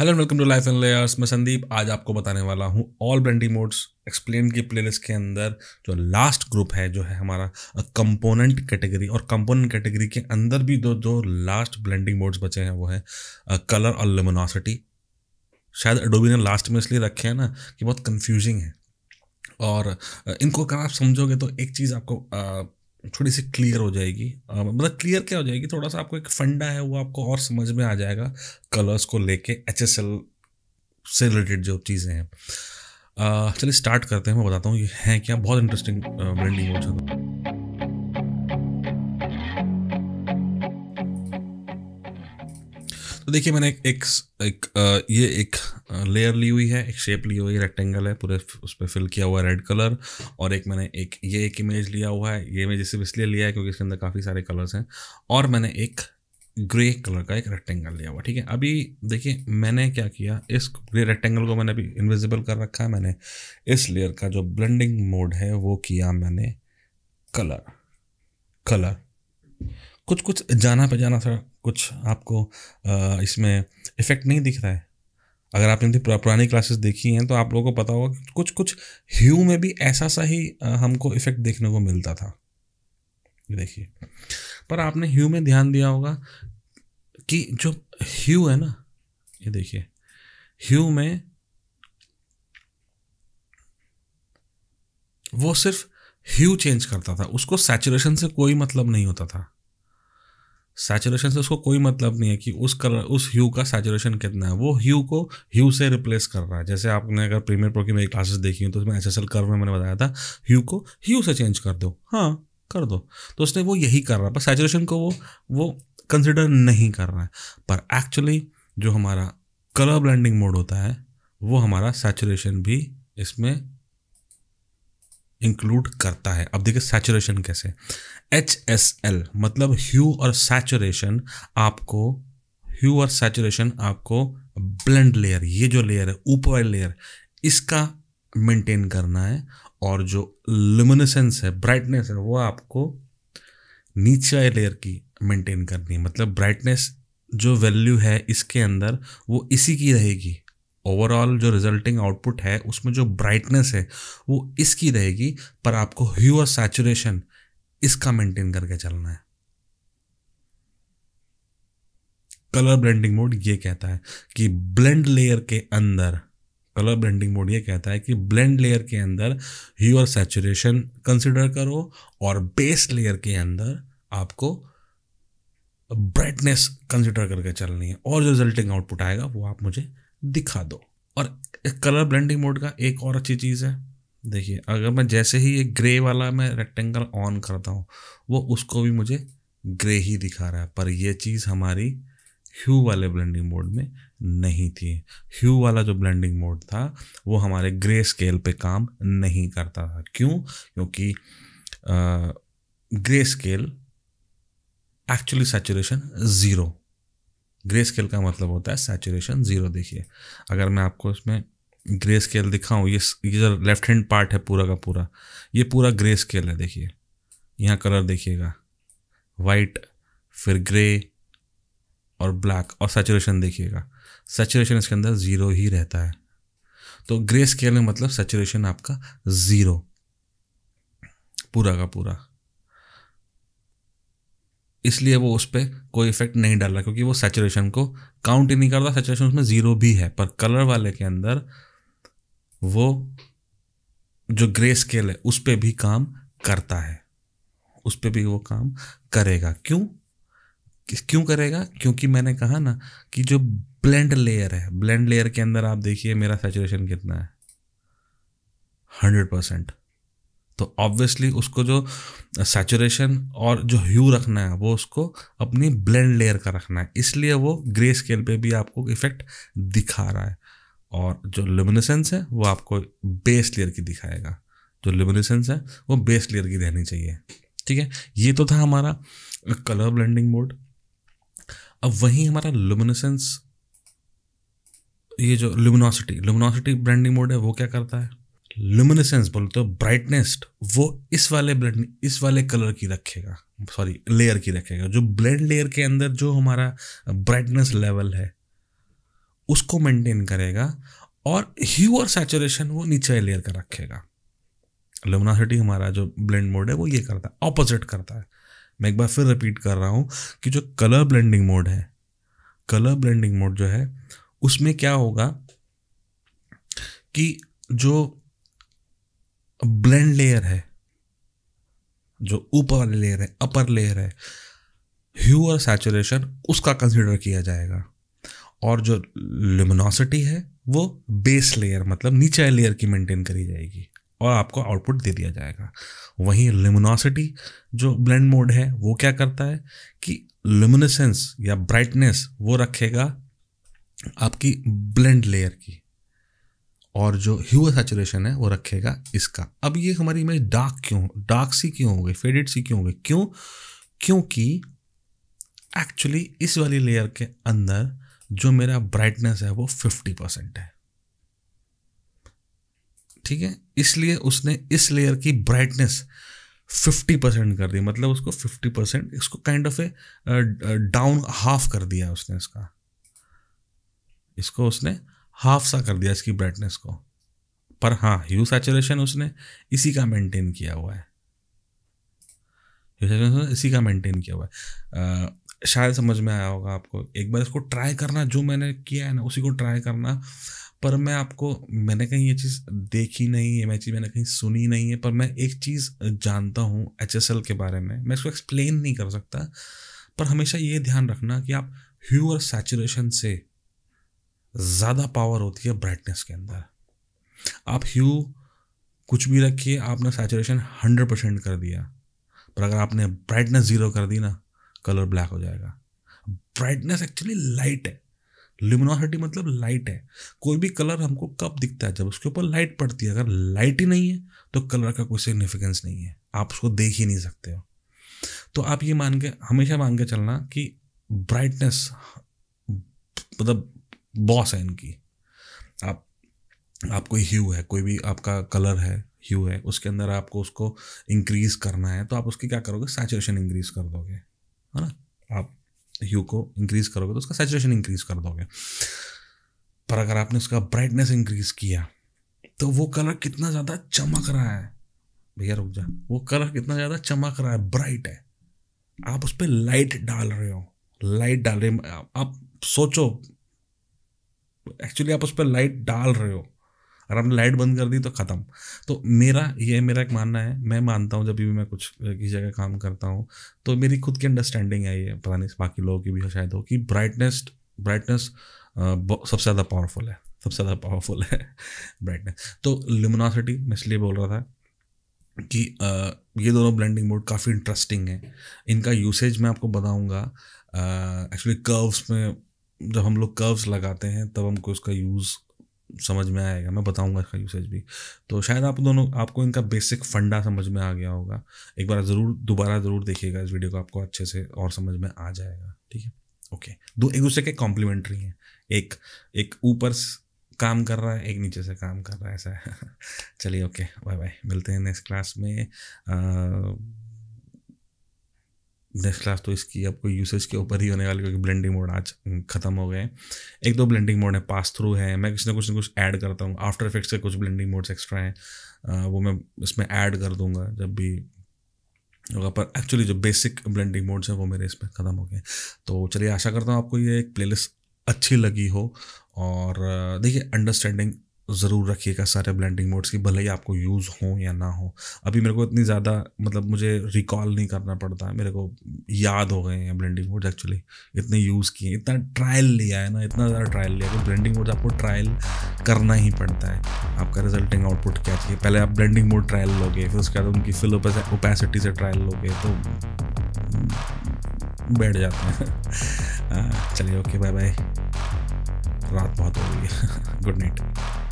hello and welcome to life and layers मैं संदीप आज आपको बताने वाला हूँ ऑल ब्रांडी मोड्स एक्सप्लेन की प्लेलिस्ट के अंदर जो लास्ट ग्रुप है जो है हमारा कंपोनेंट कैटेगरी और कंपोनेंट कैटेगरी के अंदर भी दो दो लास्ट ब्लेंडिंग मोड्स बचे हैं वो है कलर uh, और लेमोनासिटी शायद एडोबी ने लास्ट में इसलिए रखे हैं ना कि बहुत कन्फ्यूजिंग है और uh, इनको अगर आप समझोगे तो एक चीज़ आपको uh, थोड़ी सी क्लियर हो जाएगी मतलब क्लियर क्या हो जाएगी थोड़ा सा आपको एक फंडा है वो आपको और समझ में आ जाएगा कलर्स को लेके एच एस एल से रिलेटेड जो चीज़ें हैं चलिए स्टार्ट करते हैं मैं बताता हूँ ये हैं क्या बहुत इंटरेस्टिंग बिल्डिंग हो जाता देखिए मैंने एक एक, एक आ, ये एक लेयर ली हुई है एक शेप ली हुई है रेक्टेंगल है पूरे उस पर फिल किया हुआ है रेड कलर और एक मैंने एक ये एक इमेज लिया हुआ है ये इमेज सिर्फ इसलिए लिया है क्योंकि इसके अंदर काफ़ी सारे कलर्स हैं और मैंने एक ग्रे कलर का एक रेक्टेंगल लिया हुआ ठीक है अभी देखिए मैंने क्या किया इस ग्रे रेक्टेंगल को मैंने अभी इन्विजिबल कर रखा है मैंने इस लेयर का जो ब्लेंडिंग मोड है वो किया मैंने कलर कलर कुछ कुछ जाना पहचाना सा कुछ आपको इसमें इफेक्ट नहीं दिख रहा है अगर आपने इनकी पुरानी क्लासेस देखी हैं तो आप लोगों को पता होगा कुछ कुछ ह्यू में भी ऐसा सा ही हमको इफेक्ट देखने को मिलता था देखिए पर आपने ह्यू में ध्यान दिया होगा कि जो ह्यू है ना ये देखिए ह्यू में वो सिर्फ ह्यू चेंज करता था उसको सैचुरेशन से कोई मतलब नहीं होता था सैचुरेशन से उसको कोई मतलब नहीं है कि उस कलर उस ह्यू का सैचुरेशन कितना है वो ह्यू को ह्यू से रिप्लेस कर रहा है जैसे आपने अगर प्रीमियर प्रो की मेरी क्लासेस देखी हो तो उसमें एस एस कर में मैंने बताया था ह्यू को ह्यू से चेंज कर दो हाँ कर दो तो उसने वो यही कर रहा है पर सैचुरेशन को वो वो कंसिडर नहीं कर रहा है पर एक्चुअली जो हमारा कलर ब्लेंडिंग मोड होता है वो हमारा सैचुरेशन भी इसमें इंक्लूड करता है अब देखिए सैचुरेशन कैसे एच एस एल मतलब ह्यू और सैचुरेशन आपको ह्यू और सैचुरेशन आपको ब्लेंड लेयर ये जो लेयर है ऊपर वाली लेयर इसका मेंटेन करना है और जो लुमिनेसेंस है ब्राइटनेस है वो आपको नीचे वाले लेयर की मेंटेन करनी है मतलब ब्राइटनेस जो वैल्यू है इसके अंदर वो इसी की रहेगी ओवरऑल जो रिजल्टिंग आउटपुट है उसमें जो ब्राइटनेस है वो इसकी रहेगी पर आपको ह्यू और सैचुरेशन इसका मेंटेन करके चलना है कलर ब्लेंडिंग मोड ये कहता है कि ब्लेंड लेयर के अंदर कलर ब्लेंडिंग मोड ये कहता है कि ब्लेंड लेयर के अंदर ह्यू और सैचुरेशन कंसिडर करो और बेस लेयर के अंदर आपको ब्राइटनेस कंसिडर करके चलनी है और जो रिजल्टिंग आउटपुट आएगा वो आप मुझे दिखा दो और कलर ब्लेंडिंग मोड का एक और अच्छी चीज़ है देखिए अगर मैं जैसे ही ये ग्रे वाला मैं रेक्टेंगल ऑन करता हूँ वो उसको भी मुझे ग्रे ही दिखा रहा है पर ये चीज़ हमारी ह्यू वाले ब्लेंडिंग मोड में नहीं थी ह्यू वाला जो ब्लेंडिंग मोड था वो हमारे ग्रे स्केल पे काम नहीं करता था क्यों क्योंकि grey scale actually saturation zero grey scale का मतलब होता है सैचुरेशन ज़ीरो देखिए अगर मैं आपको इसमें ग्रे स्केल दिखाऊँ ये ये जो लेफ्ट हैंड पार्ट है पूरा का पूरा ये पूरा ग्रे स्केल है देखिए यहाँ कलर देखिएगा वाइट फिर ग्रे और ब्लैक और सैचुरेशन देखिएगा सैचुरेशन इसके अंदर ज़ीरो ही रहता है तो ग्रे स्केल में मतलब सैचुरेशन आपका ज़ीरो पूरा का पूरा इसलिए वो उस पर कोई इफेक्ट नहीं डाल रहा क्योंकि वो सेचुरेशन को काउंट ही नहीं कर रहा सेचुरेशन उसमें ज़ीरो भी है पर कलर वाले के अंदर वो जो ग्रे स्केल है उस पर भी काम करता है उस पर भी वो काम करेगा क्यों क्यों करेगा क्योंकि मैंने कहा ना कि जो ब्लेंड लेयर है ब्लेंड लेयर के अंदर आप देखिए मेरा सेचुरेशन कितना है हंड्रेड परसेंट तो ऑब्वियसली उसको जो सेचुरेशन और जो ह्यू रखना है वो उसको अपनी ब्लेंड लेयर का रखना है इसलिए वो ग्रे स्केल पे भी आपको इफेक्ट दिखा रहा है और जो लुमिनेसेंस है वो आपको बेस लेयर की दिखाएगा जो लुमिनेसेंस है वो बेस लेयर की रहनी चाहिए ठीक है ये तो था हमारा कलर ब्लेंडिंग मोड अब वहीं हमारा लुमिनेसेंस ये जो लुमिनोसिटी लुमिनासिटी ब्लेंडिंग मोड है वो क्या करता है लुमिनेसेंस बोले तो ब्राइटनेस्ट वो इस वाले ब्लड इस वाले कलर की रखेगा सॉरी लेयर की रखेगा जो ब्लेंड लेयर के अंदर जो हमारा ब्राइटनेस लेवल है उसको मेंटेन करेगा और ह्यू और सैचुरेशन वो नीचे लेयर का रखेगा लुमिनासिटी हमारा जो ब्लेंड मोड है वो ये करता है ऑपोजिट करता है मैं एक बार फिर रिपीट कर रहा हूँ कि जो कलर ब्लेंडिंग मोड है कलर ब्लेंडिंग मोड जो है उसमें क्या होगा कि जो ब्लेंड लेयर है जो ऊपर वाले लेयर है अपर लेयर है ह्यू और सैचुरेशन उसका कंसिडर किया जाएगा और जो लुमिनोसिटी है वो बेस लेयर मतलब नीचे लेयर की मेंटेन करी जाएगी और आपको आउटपुट दे दिया जाएगा वहीं लुमिनोसिटी जो ब्लेंड मोड है वो क्या करता है कि लुमिनेसेंस या ब्राइटनेस वो रखेगा आपकी ब्लेंड लेयर की और जो ह्यू सैचुरेशन है वो रखेगा इसका अब ये हमारी इमेज डार्क क्यों डार्क सी क्यों हो गई फेडेड सी क्यों हो गई क्यों क्योंकि एक्चुअली इस वाली लेयर के अंदर जो मेरा ब्राइटनेस है वो फिफ्टी परसेंट है ठीक है इसलिए उसने इस लेयर की ब्राइटनेस फिफ्टी परसेंट कर दी मतलब उसको फिफ्टी परसेंट इसको kind of a down half कर दिया उसने इसका इसको उसने हाफ सा कर दिया इसकी ब्राइटनेस को पर हाँ ह्यू सैचुरेशन उसने इसी का मेंटेन किया हुआ है इसी का मेंटेन किया हुआ है आ, शायद समझ में आया होगा आपको एक बार इसको ट्राई करना जो मैंने किया है ना उसी को ट्राई करना पर मैं आपको मैंने कहीं ये चीज़ देखी नहीं है मैं चीज़ मैंने कहीं सुनी नहीं है पर मैं एक चीज़ जानता हूँ एच के बारे में मैं इसको एक्सप्लेन नहीं कर सकता पर हमेशा ये ध्यान रखना कि आप ह्यू और सैचुरेशन से ज़्यादा पावर होती है ब्राइटनेस के अंदर आप ह्यू कुछ भी रखिए आपने सैचुरेशन हंड्रेड परसेंट कर दिया पर अगर आपने ब्राइटनेस ज़ीरो कर दी ना कलर ब्लैक हो जाएगा ब्राइटनेस एक्चुअली लाइट है ल्यूमिनोसिटी मतलब लाइट है कोई भी कलर हमको कब दिखता है जब उसके ऊपर लाइट पड़ती है अगर लाइट ही नहीं है तो कलर का कोई सिग्निफिकेंस नहीं है आप उसको देख ही नहीं सकते हो तो आप ये मान के हमेशा मान के चलना कि ब्राइटनेस मतलब बॉस है इनकी आप आप कोई ह्यू है कोई भी आपका कलर है ह्यू है उसके अंदर आपको उसको इंक्रीज करना है तो आप उसकी क्या करोगे सैचुरेशन इंक्रीज कर दोगे है ना आप ह्यू को इंक्रीज करोगे तो उसका सैचुरेशन इंक्रीज कर दोगे पर अगर आपने उसका ब्राइटनेस इंक्रीज किया तो वो कलर कितना ज़्यादा चमक रहा है भैया रुक जा वो कलर कितना ज़्यादा चमक रहा है ब्राइट है आप उस पर लाइट डाल रहे हो लाइट डाल रहे हो आप सोचो एक्चुअली आप उस पर लाइट डाल रहे हो अगर आपने लाइट बंद कर दी तो ख़त्म तो मेरा ये मेरा एक मानना है मैं मानता हूँ जब भी मैं कुछ की जगह काम करता हूँ तो मेरी खुद की अंडरस्टैंडिंग है ये पता नहीं बाकी लोगों की भी शायद हो कि ब्राइटनेस ब्राइटनेस सबसे ज़्यादा पावरफुल है सबसे ज़्यादा पावरफुल है ब्राइटनेस तो लुमिनासिटी मैं इसलिए बोल रहा था कि ये दोनों ब्लेंडिंग मोड काफ़ी इंटरेस्टिंग है इनका यूसेज मैं आपको बताऊँगा एक्चुअली कर्व्स में जब हम लोग कर्व्स लगाते हैं तब हमको इसका यूज़ समझ में आएगा मैं बताऊंगा इसका यूसेज भी तो शायद आप दोनों आपको इनका बेसिक फंडा समझ में आ गया होगा एक बार ज़रूर दोबारा ज़रूर देखिएगा इस वीडियो को आपको अच्छे से और समझ में आ जाएगा ठीक है ओके दो एक दूसरे के कॉम्प्लीमेंट्री हैं एक एक ऊपर काम कर रहा है एक नीचे से काम कर रहा है ऐसा है चलिए ओके बाय बाय मिलते हैं नेक्स्ट क्लास में आ, नेक्स्ट क्लास तो इसकी आपको यूसेज के ऊपर ही होने वाली क्योंकि ब्लेंडिंग मोड आज खत्म हो गए एक दो ब्लेंडिंग मोड है पास थ्रू है मैं कुछ ना कुछ ना कुछ ऐड करता हूँ आफ्टर इफेक्ट्स के कुछ ब्लेंडिंग मोड्स एक्स्ट्रा हैं वो मैं इसमें ऐड कर दूंगा जब भी होगा पर एक्चुअली जो बेसिक ब्लेंडिंग मोड्स हैं वो मेरे इसमें ख़त्म हो गए तो चलिए आशा करता हूँ आपको ये एक प्लेलिस्ट अच्छी लगी हो और देखिए अंडरस्टैंडिंग ज़रूर रखिएगा सारे ब्लेंडिंग मोड्स की भले ही आपको यूज़ हो या ना हो अभी मेरे को इतनी ज़्यादा मतलब मुझे रिकॉल नहीं करना पड़ता है मेरे को याद हो गए हैं ब्लेंडिंग मोड्स एक्चुअली इतने यूज़ किए इतना ट्रायल लिया है ना इतना ज़्यादा ट्रायल लिया तो ब्लेंडिंग मोड्स आपको ट्रायल करना ही पड़ता है आपका रिजल्टिंग आउटपुट क्या चाहिए पहले आप ब्लेंडिंग मोड ट्रायल लोगे फिर उसके बाद उनकी फिल ओपेसिटी से ट्रायल लोगे तो बैठ जाते हैं हाँ, चलिए ओके बाय बाय रात बहुत हो गई गुड नाइट